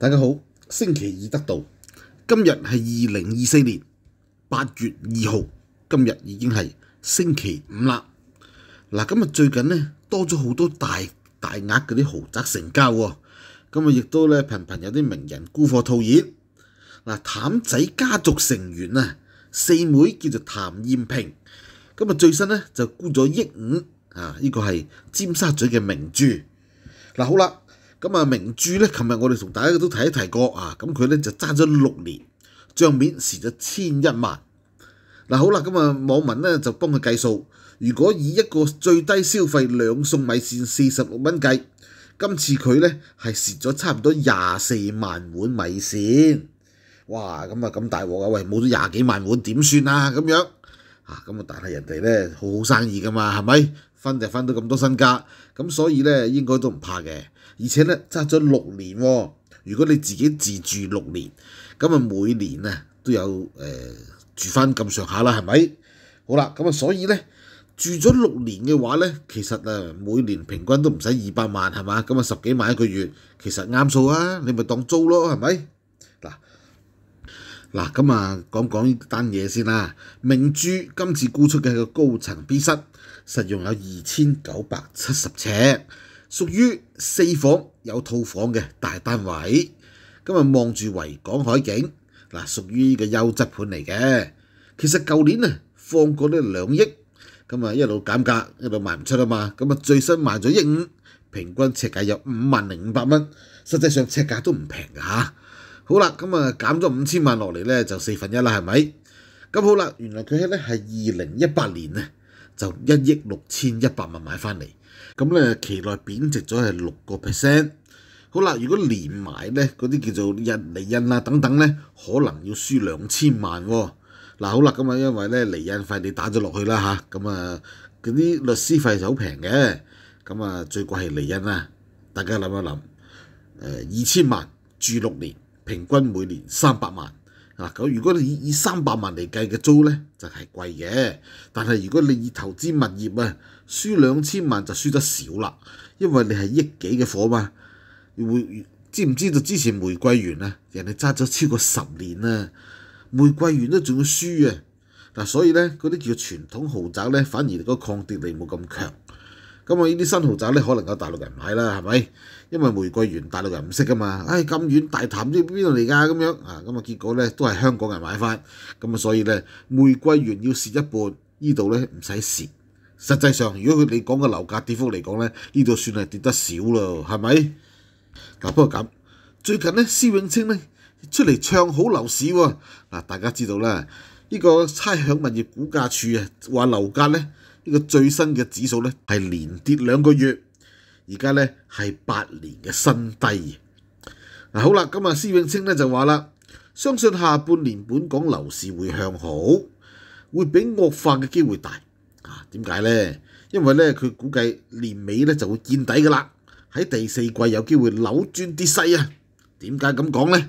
大家好，星期二得到今日系二零二四年八月二号，今日已经系星期五啦。嗱，今日最近咧多咗好多大大额嗰啲豪宅成交，咁啊亦都咧频频有啲名人沽货套现。嗱，谭仔家族成员啊，四妹叫做谭艳平，咁啊最新咧就沽咗亿五啊，呢个系尖沙咀嘅明珠。嗱，好啦。咁啊！明珠咧，琴日我哋同大家都提一提過啊！咁佢咧就揸咗六年，帳面蝕咗千一萬。嗱好啦，咁啊網民咧就幫佢計數，如果以一個最低消費兩餸米線四十六蚊計，今次佢咧係蝕咗差唔多廿四萬碗米線。哇！咁啊咁大鑊啊！喂，冇咗廿幾萬碗點算啊？咁樣啊咁啊，但係人哋咧好好生意㗎嘛，係咪？分就分到咁多身家，咁所以咧應該都唔怕嘅。而且咧，揸咗六年喎。如果你自己自住六年，咁啊每年咧都有誒住翻咁上下啦，係咪？好啦，咁啊所以咧住咗六年嘅話咧，其實啊每年平均都唔使二百萬係嘛，咁啊十幾萬一個月，其實啱數啊，你咪當租咯，係咪？嗱嗱，咁啊講講呢單嘢先啦。明珠今次沽出嘅個高層 B 室，實用有二千九百七十尺。屬於四房有套房嘅大單位，咁啊望住維港海景，嗱屬於呢個優質盤嚟嘅。其實舊年啊放過呢兩億，咁啊一路減價一路賣唔出啊嘛，咁啊最新賣咗一五，平均尺價有五萬零五百蚊，實際上尺價都唔平嘅好啦，咁啊減咗五千萬落嚟咧就四分一啦，係咪？咁好啦，原來佢喺咧係二零一八年啊。就一億六千一百萬買翻嚟，咁咧期內貶值咗係六個 percent。好啦，如果連埋咧嗰啲叫做利印啊等等咧，可能要輸兩千萬喎。嗱好啦，咁啊因為咧利印費你打咗落去啦嚇，咁啊嗰啲律師費就好平嘅，咁啊最貴係利印啦。大家諗一諗，誒二千萬住六年，平均每年三百萬。嗱，咁如果你以三百萬嚟計嘅租咧，就係貴嘅。但係如果你以投資物業啊，輸兩千萬就輸得少啦，因為你係億幾嘅貨嘛。會知唔知道之前玫瑰園啊，人哋揸咗超過十年啊，玫瑰園都仲要輸啊。嗱，所以咧嗰啲叫傳統豪宅咧，反而個抗跌力冇咁強。咁啊！呢啲新豪宅咧，可能有大陸人買啦，係咪？因為玫瑰園大陸人唔識噶嘛，唉咁遠大潭啲邊度嚟㗎咁樣啊！咁啊，結果咧都係香港人買翻。咁啊，所以咧玫瑰園要蝕一半，依度咧唔使蝕。實際上，如果佢哋講嘅樓價跌幅嚟講咧，依度算係跌得少咯，係咪？嗱，不過咁最近咧，施永青咧出嚟唱好樓市喎。嗱，大家知道啦，呢個差響物業估價處啊，話樓價咧。呢個最新嘅指數咧，係連跌兩個月，而家咧係八年嘅新低。嗱好啦，今日施永青咧就話啦，相信下半年本港樓市會向好，會比惡化嘅機會大。啊，點解咧？因為咧佢估計年尾咧就會見底噶啦，喺第四季有機會扭轉跌勢啊。點解咁講咧？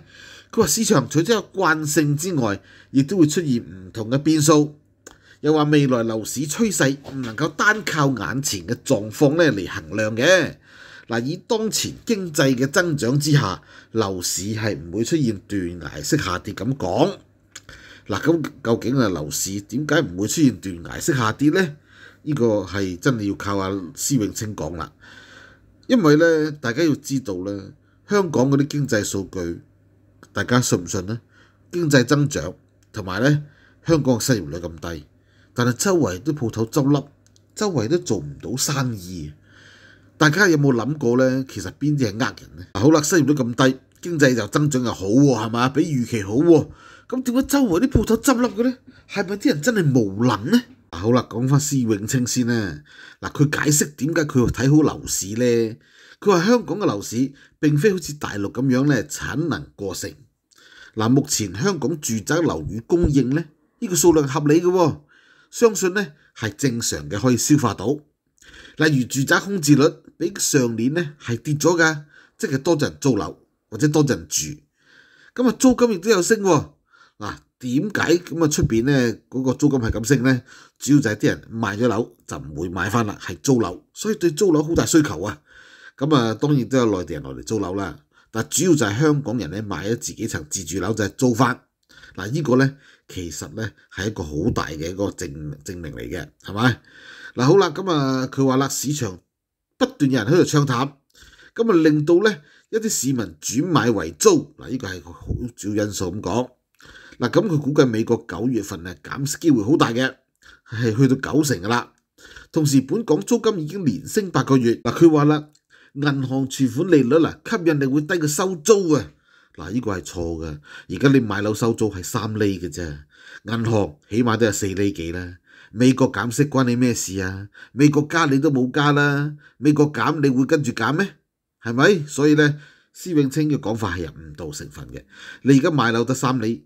佢話市場除咗慣性之外，亦都會出現唔同嘅變數。又話未來樓市趨勢唔能夠單靠眼前嘅狀況咧嚟衡量嘅嗱。以當前經濟嘅增長之下，樓市係唔會出現斷崖式下跌咁講嗱。咁究竟啊樓市點解唔會出現斷崖式下跌咧？呢個係真係要靠阿施永清講啦。因為咧，大家要知道咧，香港嗰啲經濟數據，大家信唔信咧？經濟增長同埋咧，香港嘅失業率咁低。但係周圍啲鋪頭執笠，周圍都做唔到生意。大家有冇諗過咧？其實邊啲係呃人咧？好啦，失業率咁低，經濟又增長又好喎，係嘛？比預期好。咁點解周圍啲鋪頭執笠嘅咧？係咪啲人真係無能咧？好啦，講翻施永青先啦。嗱，佢解釋點解佢睇好樓市咧？佢話香港嘅樓市並非好似大陸咁樣咧，產能過剩。嗱，目前香港住宅樓宇供應咧，呢個數量合理嘅喎。相信咧係正常嘅，可以消化到。例如住宅空置率比上年咧係跌咗噶，即係多咗人租樓或者多咗人住。咁啊租金亦都有升。嗱，點解咁啊出邊咧嗰個租金係咁升咧？主要就係啲人賣咗樓就唔會買翻啦，係租樓，所以對租樓好大需求啊。咁啊當然都有內地人落嚟租樓啦，但主要就係香港人咧買咗自己層自住樓就係租翻。嗱呢個咧。其實咧係一個好大嘅一個證證明嚟嘅，係咪？嗱好啦，咁啊佢話啦，市場不斷有人喺度唱淡，咁啊令到咧一啲市民轉買為租，嗱呢個係好主要因素咁講。嗱咁佢估計美國九月份咧減息機會好大嘅，係去到九成噶啦。同時本港租金已經連升八個月，嗱佢話啦，銀行存款利率嗱吸引力會低過收租啊。嗱，呢个系错嘅。而家你买楼收租系三厘嘅啫，银行起码都有四厘几啦。美国减息关你咩事啊？美国加你都冇加啦，美国减你会跟住减咩？系咪？所以咧，施永青嘅讲法系有误导成分嘅。你而家买楼得三厘。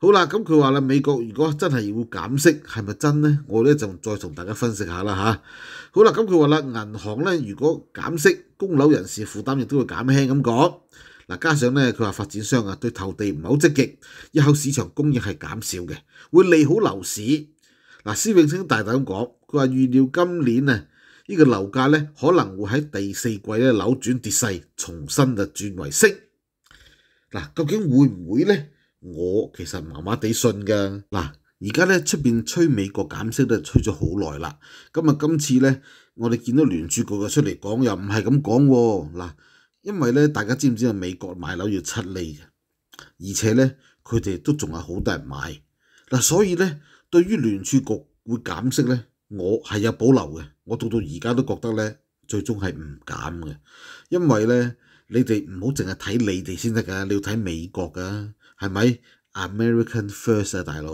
好啦，咁佢话啦，美国如果真系要减息，系咪真呢？我咧就再同大家分析下啦吓。好啦，咁佢话啦，银行咧如果减息，供楼人士负担亦都会减轻咁讲。嗱，加上咧，佢话发展商啊对投地唔系好积极，一口市场供应系减少嘅，会利好楼市。嗱，施永青大胆咁讲，佢话预料今年啊呢个楼价咧可能会喺第四季咧扭转跌势，重新就转为升。嗱，究竟会唔会呢？我其实麻麻地信噶，嗱，而家咧出边吹美国减息都吹咗好耐啦，咁啊今次咧，我哋见到联储局嘅出嚟讲又唔系咁讲喎，嗱，因为咧大家知唔知啊？美国买楼要七厘，而且咧佢哋都仲系好多人买，嗱，所以咧对于联储局会减息咧，我系有保留嘅，我到到而家都觉得咧最终系唔减嘅，因为咧。你哋唔好淨係睇你哋先得噶，你要睇美國噶，係咪？American first 啊，大佬！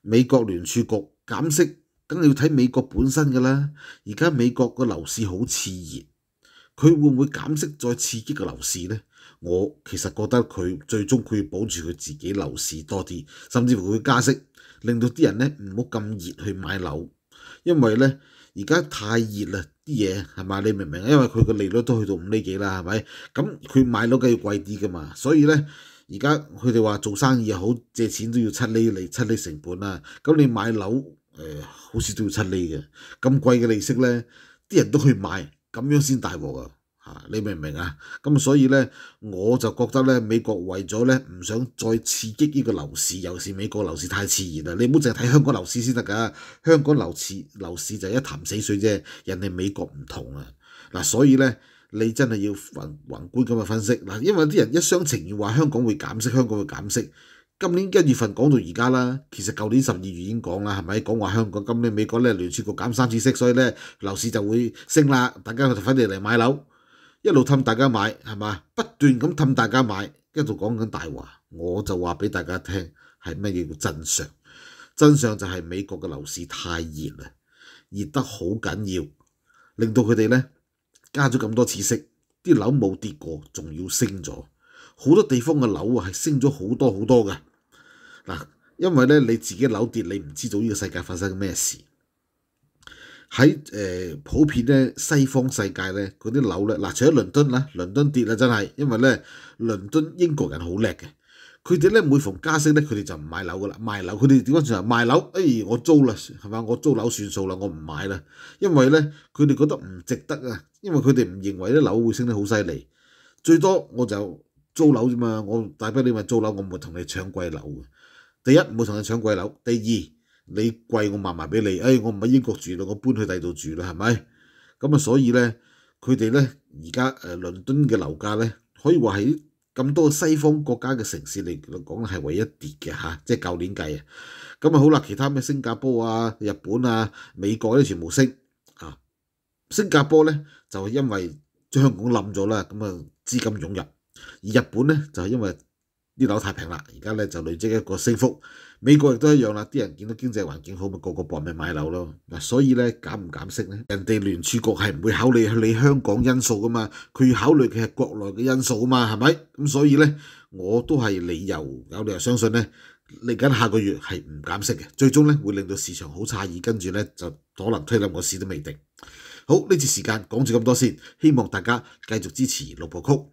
美國聯儲局減息，梗係要睇美國本身噶啦。而家美國個樓市好熾熱，佢會唔會減息再刺激個樓市呢？我其實覺得佢最終佢要保住佢自己樓市多啲，甚至乎佢加息，令到啲人呢唔好咁熱去買樓，因為呢。而家太熱啦，啲嘢係嘛？你明唔明啊？因為佢個利率都去到五厘幾啦，係咪？咁佢買樓梗要貴啲噶嘛，所以咧，而家佢哋話做生意好，借錢都要七厘利、七厘成本啦。咁你買樓誒，好似都要七厘嘅，咁貴嘅利息咧，啲人都去買，咁樣先大鑊啊！你明唔明啊？咁所以咧，我就覺得咧，美國為咗咧唔想再刺激呢個樓市，其是美國樓市太熾熱啦。你唔好淨係睇香港樓市先得㗎，香港樓市樓市就一潭死水啫。人哋美國唔同啊。嗱，所以咧，你真係要宏橫觀咁去分析嗱，因為啲人一廂情願話香港會減息，香港會減息。今年一月份講到而家啦，其實舊年十二月已經講啦，係咪講話香港今年美國咧聯儲局減三次息，所以咧樓市就會升啦，大家就快啲嚟買樓。一路氹大家買係嘛？不斷咁氹大家買，一路講緊大話。我就話俾大家聽係咩叫真相？真相就係美國嘅樓市太熱啦，熱得好緊要，令到佢哋咧加咗咁多次息，啲樓冇跌過，仲要升咗。好多地方嘅樓啊係升咗好多好多嘅嗱，因為咧你自己樓跌，你唔知道呢個世界發生咩事。喺誒普遍咧，西方世界咧，嗰啲樓咧，嗱，除咗倫敦啦，倫敦跌啦，真係，因為咧，倫敦英國人好叻嘅，佢哋咧每逢加息咧，佢哋就唔買樓噶啦，賣樓，佢哋點解就日賣樓？誒，我租啦，係嘛，我租樓算數啦，我唔買啦，因為咧，佢哋覺得唔值得啊，因為佢哋唔認為啲樓會升得好犀利，最多我就租樓啫嘛，我大不了你問租樓，我唔同你搶貴樓嘅，第一唔會同你搶貴樓，第二。你貴我賣埋俾你，哎，我唔喺英國住啦，我搬去第二度住啦，係咪？咁啊，所以咧，佢哋咧而家誒倫敦嘅樓價咧，可以話喺咁多西方國家嘅城市嚟講係唯一跌嘅嚇，即係舊年計啊。咁啊好啦，其他咩新加坡啊、日本啊、美國咧全部升，啊，新加坡咧就因為香港冧咗啦，咁啊資金湧入，而日本咧就係因為。啲樓太平啦，而家咧就累積一個升幅。美國亦都一樣啦，啲人見到經濟環境好，咪個個搏命買樓咯。嗱，所以咧減唔減息咧？人哋聯儲局係唔會考慮你香港因素噶嘛，佢要考慮嘅係國內嘅因素啊嘛，係咪？咁所以咧，我都係理由有理由相信咧嚟緊下個月係唔減息嘅，最終咧會令到市場好差異，跟住咧就可能推冧個市都未定。好呢次時間講住咁多先，希望大家繼續支持六部曲。